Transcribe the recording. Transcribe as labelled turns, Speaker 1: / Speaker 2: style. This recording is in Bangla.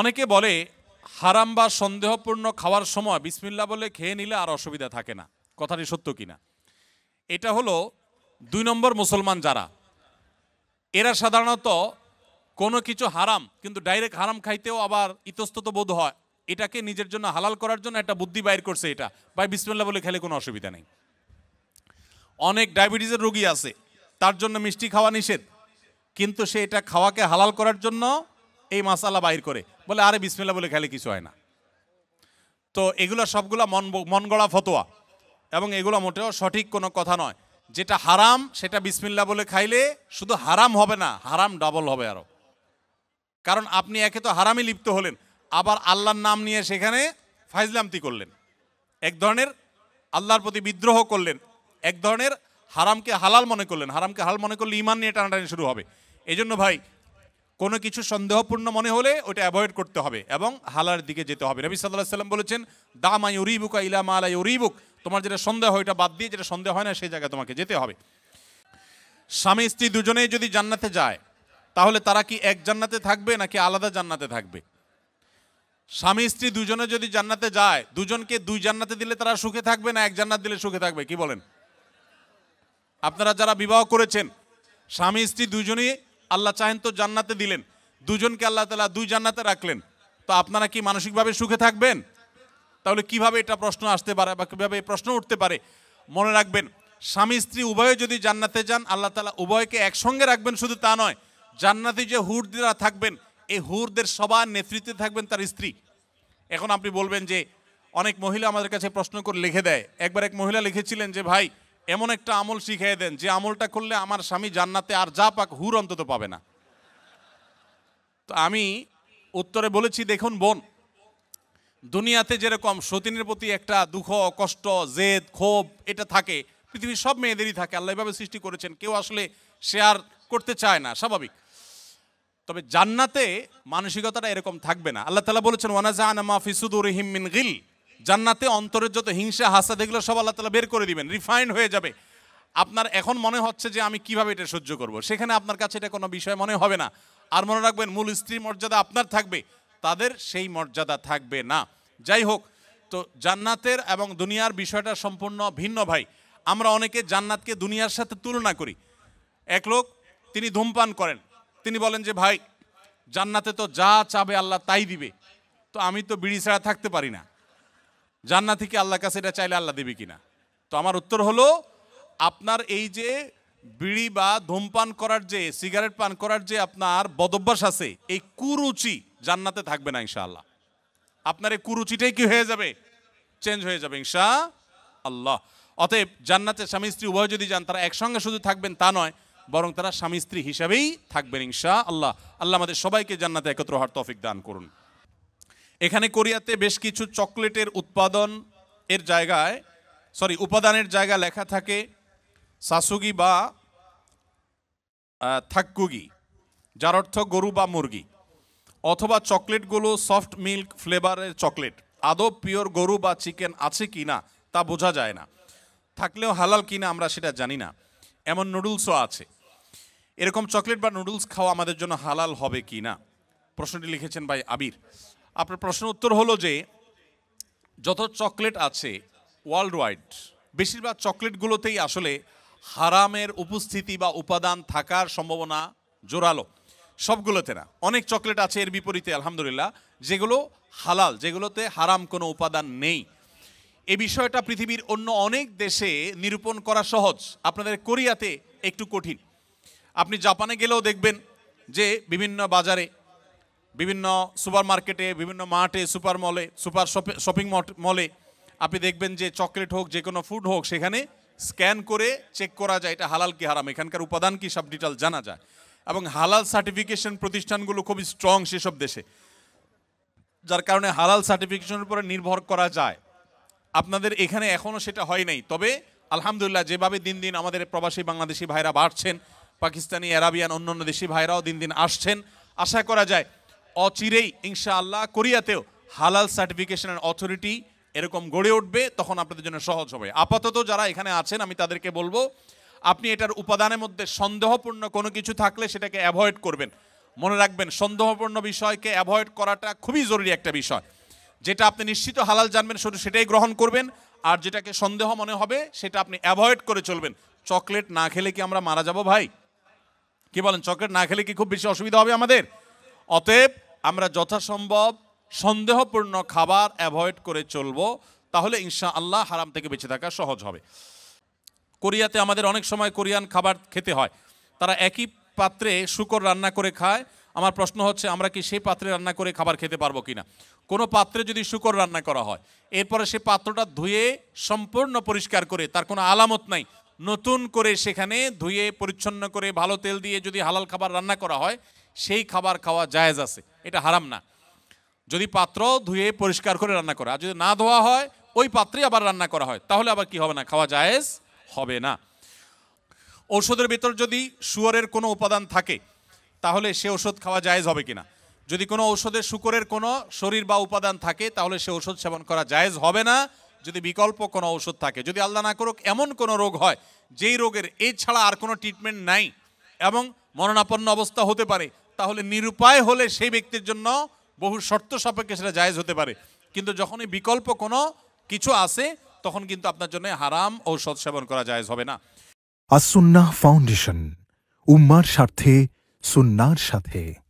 Speaker 1: অনেকে বলে হারাম বা সন্দেহপূর্ণ খাওয়ার সময় বিসমিল্লা বলে খেয়ে নিলে আর অসুবিধা থাকে না কথাটি সত্য কিনা এটা হলো দুই নম্বর মুসলমান যারা এরা সাধারণত কোনো কিছু হারাম কিন্তু ডাইরেক্ট হারাম খাইতেও আবার ইতস্তত বোধ হয় এটাকে নিজের জন্য হালাল করার জন্য একটা বুদ্ধি বাইর করছে এটা ভাই বিসমিল্লা বলে খেলে কোনো অসুবিধা নেই অনেক ডায়াবেটিসের রোগী আছে তার জন্য মিষ্টি খাওয়া নিষেধ কিন্তু সে এটা খাওয়াকে হালাল করার জন্য এই মাসালা বাহির করে বলে আরে বিসমিল্লা বলে খেলে কিছু হয় না তো এগুলো সবগুলো মন মন গড়া ফতোয়া এবং এগুলো মোটেও সঠিক কোনো কথা নয় যেটা হারাম সেটা বিসমিল্লা বলে খাইলে শুধু হারাম হবে না হারাম ডাবল হবে আরও কারণ আপনি একে তো হারামে লিপ্ত হলেন আবার আল্লাহর নাম নিয়ে সেখানে ফাইজলামতি করলেন এক ধরনের আল্লাহর প্রতি বিদ্রোহ করলেন এক ধরনের হারামকে হালাল মনে করলেন হারামকে হাল মনে করলে ইমান নিয়ে টানাটানি শুরু হবে এজন্য ভাই কোনো কিছু সন্দেহপূর্ণ মনে হলে ওটা অ্যাভয়েড করতে হবে এবং হালার দিকে যেতে হবে নবী সাল্লাহ সাল্লাম বলেছেন মাই উরিবুক ইলা আলাই উরিবুক তোমার যেটা সন্দেহ হয় ওটা বাদ দিয়ে যেটা সন্দেহ হয় না সেই জায়গায় তোমাকে যেতে হবে স্বামী স্ত্রী দুজনেই যদি জান্নাতে যায় তাহলে তারা কি এক জান্নাতে থাকবে নাকি আলাদা জান্নাতে থাকবে স্বামী স্ত্রী দুজনে যদি জান্নাতে যায় দুজনকে দুই জান্নাতে দিলে তারা সুখে থাকবে না এক জান্নাত দিলে সুখে থাকবে কি বলেন আপনারা যারা বিবাহ করেছেন স্বামী স্ত্রী দুজনেই আল্লাহ চাহেন তো জান্নাতে দিলেন দুজনকে আল্লাহ তালা দুই জান্নাতে রাখলেন তো আপনারা কি মানসিকভাবে সুখে থাকবেন তাহলে কিভাবে এটা প্রশ্ন আসতে পারে বা কীভাবে এই প্রশ্ন উঠতে পারে মনে রাখবেন স্বামী স্ত্রী উভয়ে যদি জান্নাতে যান আল্লাহ তালা উভয়কে একসঙ্গে রাখবেন শুধু তা নয় জান্নাতি যে হুরদিরা থাকবেন এই হুরদের সবার নেতৃত্বে থাকবেন তার স্ত্রী এখন আপনি বলবেন যে অনেক মহিলা আমাদের কাছে প্রশ্ন করে লিখে দেয় একবার এক মহিলা লিখেছিলেন যে ভাই এমন একটা আমল শিখিয়ে দেন যে আমলটা করলে আমার স্বামী জান্নাতে আর যা পাক হুর অন্তত পাবে না তো আমি উত্তরে বলেছি দেখুন বোন দুনিয়াতে যেরকম সতীনের প্রতি একটা দুঃখ কষ্ট জেদ ক্ষোভ এটা থাকে পৃথিবীর সব মেয়েদেরই থাকে আল্লাহ এভাবে সৃষ্টি করেছেন কেউ আসলে শেয়ার করতে চায় না স্বাভাবিক তবে জান্নাতে মানসিকতাটা এরকম থাকবে না আল্লাহ তালা বলেছেন ওয়ানাজা আনামা ফিসুদুর রহিম মিন গিল জান্নাতে অন্তরের যত হিংসা হাসা দেখলে সব আল্লাহ তালা বের করে দিবেন রিফাইন্ড হয়ে যাবে আপনার এখন মনে হচ্ছে যে আমি কিভাবে এটা সহ্য করব। সেখানে আপনার কাছে এটা কোনো বিষয় মনে হবে না আর মনে রাখবেন মূল স্ত্রী মর্যাদা আপনার থাকবে তাদের সেই মর্যাদা থাকবে না যাই হোক তো জান্নাতের এবং দুনিয়ার বিষয়টা সম্পূর্ণ ভিন্ন ভাই আমরা অনেকে জান্নাতকে দুনিয়ার সাথে তুলনা করি এক লোক তিনি ধূমপান করেন তিনি বলেন যে ভাই জান্নাতে তো যা চাবে আল্লাহ তাই দিবে তো আমি তো বিড়ি ছাড়া থাকতে পারি না জান্না থেকে আল্লাহ কাছে এটা চাইলে আল্লাহ দেবে কিনা তো আমার উত্তর হলো আপনার এই যে বিড়ি বা ধূমপান করার যে সিগারেট পান করার যে আপনার বদভ্যাস আছে এই কুরুচি জান্নাতে থাকবে না ইনশাআল্লাহ আপনার এই কুরুচিটাই কি হয়ে যাবে চেঞ্জ হয়ে যাবে ইনশা আল্লাহ অতএব জান্নাতে স্বামী স্ত্রী উভয় যদি যান তারা একসঙ্গে শুধু থাকবেন তা নয় বরং তারা স্বামী স্ত্রী হিসাবেই থাকবেন ইনশা আল্লাহ আল্লাহ আমাদের সবাইকে জান্নাতে একত্র হওয়ার তফিক দান করুন এখানে কোরিয়াতে বেশ কিছু চকলেটের উৎপাদন এর জায়গায় সরি উপাদানের জায়গা লেখা থাকে সাসুগি বা থাকুগি যার অর্থ গরু বা মুরগি অথবা চকলেটগুলো সফট মিল্ক ফ্লেভারের চকলেট আদৌ পিওর গরু বা চিকেন আছে কি না তা বোঝা যায় না থাকলেও হালাল কিনা আমরা সেটা জানি না এমন নুডলসও আছে এরকম চকলেট বা নুডলস খাওয়া আমাদের জন্য হালাল হবে কি না প্রশ্নটি লিখেছেন ভাই আবির আপনার প্রশ্ন উত্তর হলো যে যত চকলেট আছে ওয়ার্ল্ড ওয়াইড বেশিরভাগ চকলেটগুলোতেই আসলে হারামের উপস্থিতি বা উপাদান থাকার সম্ভাবনা জোরালো সবগুলোতে না অনেক চকলেট আছে এর বিপরীতে আলহামদুলিল্লাহ যেগুলো হালাল যেগুলোতে হারাম কোনো উপাদান নেই এ বিষয়টা পৃথিবীর অন্য অনেক দেশে নিরূপণ করা সহজ আপনাদের কোরিয়াতে একটু কঠিন আপনি জাপানে গেলেও দেখবেন যে বিভিন্ন বাজারে বিভিন্ন সুপার মার্কেটে বিভিন্ন মাঠে সুপার মলে সুপার শপিং মলে আপনি দেখবেন যে চকলেট হোক যে কোনো ফুড হোক সেখানে স্ক্যান করে চেক করা যায় এটা হালাল কি হারাম এখানকার উপাদান কি সব ডিটেল জানা যায় এবং হালাল সার্টিফিকেশন প্রতিষ্ঠানগুলো খুব স্ট্রং সেসব দেশে যার কারণে হালাল সার্টিফিকেশনের উপরে নির্ভর করা যায় আপনাদের এখানে এখনও সেটা হয় নাই তবে আলহামদুলিল্লাহ যেভাবে দিন দিন আমাদের প্রবাসী বাংলাদেশি ভাইরা বাড়ছেন পাকিস্তানি অ্যারাবিয়ান অন্যান্য দেশি ভাইরাও দিন দিন আসছেন আশা করা যায় অচিরেই ইনশাআল্লাহ কোরিয়াতেও হালাল সার্টিফিকেশনের অথরিটি এরকম গড়ে উঠবে তখন আপনাদের জন্য সহজ হবে আপাতত যারা এখানে আছেন আমি তাদেরকে বলবো আপনি এটার উপাদানের মধ্যে সন্দেহপূর্ণ কোনো কিছু থাকলে সেটাকে অ্যাভয়েড করবেন মনে রাখবেন সন্দেহপূর্ণ বিষয়কে অ্যাভয়েড করাটা খুবই জরুরি একটা বিষয় যেটা আপনি নিশ্চিত হালাল জানবেন শুধু সেটাই গ্রহণ করবেন আর যেটাকে সন্দেহ মনে হবে সেটা আপনি অ্যাভয়েড করে চলবেন চকলেট না খেলে কি আমরা মারা যাব ভাই কি বলেন চকলেট না খেলে কি খুব বেশি অসুবিধা হবে আমাদের অতএব আমরা যথাসম্ভব সন্দেহপূর্ণ খাবার অ্যাভয়েড করে চলব তাহলে ইনশা আল্লাহ হারাম থেকে বেঁচে থাকা সহজ হবে কোরিয়াতে আমাদের অনেক সময় কোরিয়ান খাবার খেতে হয় তারা একই পাত্রে শুকর রান্না করে খায় আমার প্রশ্ন হচ্ছে আমরা কি সেই পাত্রে রান্না করে খাবার খেতে পারবো কি না কোনো পাত্রে যদি শুকর রান্না করা হয় এরপরে সে পাত্রটা ধুয়ে সম্পূর্ণ পরিষ্কার করে তার কোনো আলামত নাই নতুন করে সেখানে ধুয়ে পরিচ্ছন্ন করে ভালো তেল দিয়ে যদি হালাল খাবার রান্না করা হয় সেই খাবার খাওয়া জায়েজ আছে এটা হারাম না যদি পাত্র ধুয়ে পরিষ্কার করে রান্না করা আর যদি না ধোয়া হয় ওই পাত্রে আবার রান্না করা হয় তাহলে আবার কি হবে না খাওয়া জায়েজ হবে না ঔষধের ভিতর যদি শুয়ারের কোনো উপাদান থাকে তাহলে সে ওষুধ খাওয়া জায়েজ হবে কিনা যদি কোনো ঔষধে শুকরের কোনো শরীর বা উপাদান থাকে তাহলে সে ওষুধ সেবন করা জায়েজ হবে না যদি বিকল্প কোনো ওষুধ থাকে যদি আল্লাহ না করুক এমন কোনো রোগ হয় যেই রোগের এই ছাড়া আর কোনো ট্রিটমেন্ট নাই এবং মরণাপন্ন অবস্থা হতে পারে তাহলে নিরুপায় হলে সেই ব্যক্তির জন্য বহু শর্ত সাপেক্ষে সেটা জায়েজ হতে পারে কিন্তু যখনই বিকল্প কোনো কিছু আছে তখন কিন্তু আপনার জন্য হারাম সৎ সেবন করা জায়জ হবে না আসুন্না ফাউন্ডেশন উম্মার স্বার্থে সুন্নার সাথে